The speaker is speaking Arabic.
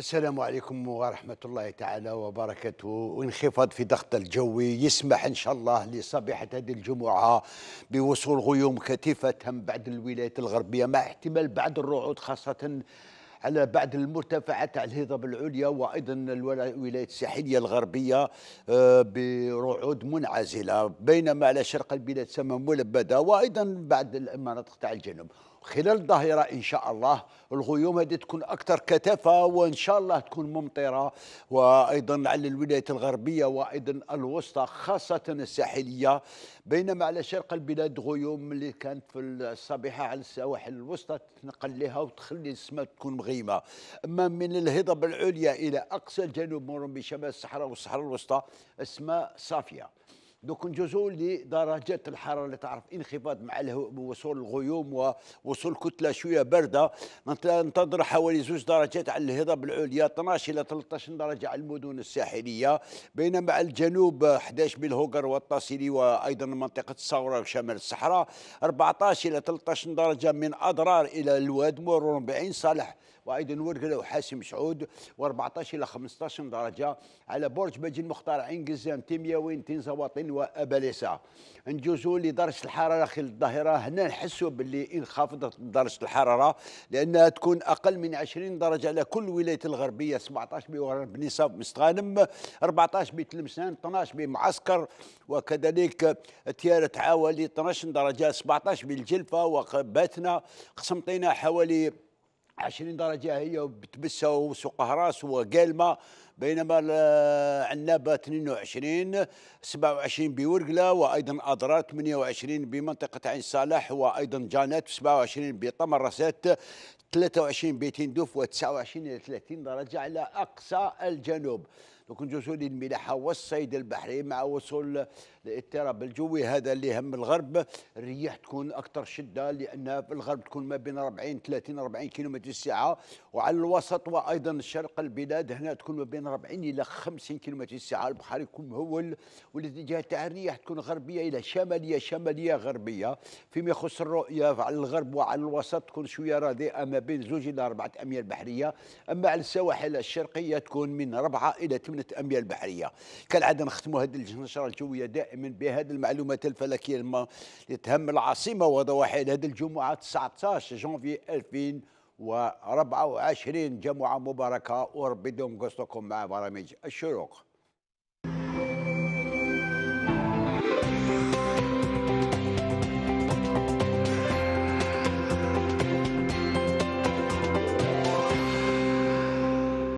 السلام عليكم ورحمة الله تعالى وبركاته وانخفاض في ضغط الجو يسمح إن شاء الله لصبيحة هذه الجمعة بوصول غيوم كثيفة بعد الولايات الغربية مع احتمال بعض الرعود خاصة على بعض المرتفعات على الهضاب العليا وايضا الولايات الساحليه الغربيه آه، برعود منعزله بينما على شرق البلاد سماء ملبده وايضا بعض المناطق تاع الجنوب خلال الظهيرة إن شاء الله الغيوم هذه تكون أكثر كثافة وإن شاء الله تكون ممطرة وأيضا على الولايات الغربية وأيضا الوسطى خاصة الساحلية بينما على شرق البلاد غيوم اللي كانت في الصبيحة على السواحل الوسطى تنقل لها وتخلي السماء تكون مغيمة أما من الهضب العليا إلى أقصى الجنوب مرمي شمال الصحراء والصحراء الوسطى السماء صافية دوك نجوزوا لدرجات الحراره اللي تعرف انخفاض مع وصول الغيوم ووصول كتله شويه بارده ننتظر حوالي زوج درجات على الهضاب العليا 12 الى 13 درجه على المدن الساحليه بينما على الجنوب 11 بالهوكر والطاسيلي وايضا منطقه الثوره وشمال الصحراء 14 الى 13 درجه من اضرار الى الواد مور 40 صالح وايضا ورقله وحاسم سعود و14 الى 15 درجه على برج باجي المختار عين قزام تيمياوين تنزواطن وابليسا نجوزوا لدرجه الحراره خلال الظهيره هنا نحسوا باللي انخفضت درجه الحراره لانها تكون اقل من 20 درجه على كل ولايه الغربيه 17 بوران بنصاب مستغانم 14 بتلمسان 12 بمعسكر وكذلك تيارة حوالي 12 درجة 17 بالجلفة وباتنا قسمطينا حوالي 20 درجه هي وبتبسها وسوقها راس وقلمه بينما عندنا 22 27 بورقلة وأيضا أضرار 28 بمنطقة عين صالح وأيضا جانات 27 بطمر رسات 23 دوف و29 إلى 30 درجة على أقصى الجنوب وكنجوزوا للملاحة والصيد البحري مع وصول الاضطراب الجوي هذا اللي هم الغرب الرياح تكون أكثر شدة لان في الغرب تكون ما بين 40 30 40 كيلومتر الساعة وعلى الوسط وأيضا شرق البلاد هنا تكون ما بين 40 الى 50 كيلومتر الساعه البحر يكون مهول والاتجاه تاع الرياح تكون غربيه الى شماليه شماليه غربيه فيما يخص الرؤيه على الغرب وعلى الوسط تكون شويه رديئه ما بين زوج الى اربعه اميال بحريه اما على السواحل الشرقيه تكون من ربعة الى ثمانيه اميال بحريه كالعاده نختموا هذه النشره الجويه دائما بهذه المعلومات الفلكيه اللي تهم العاصمه وضواحيها هذه الجمعه 19 جانفي 2000 و24 جمعة مباركة وبدون قصتكم مع برامج الشروق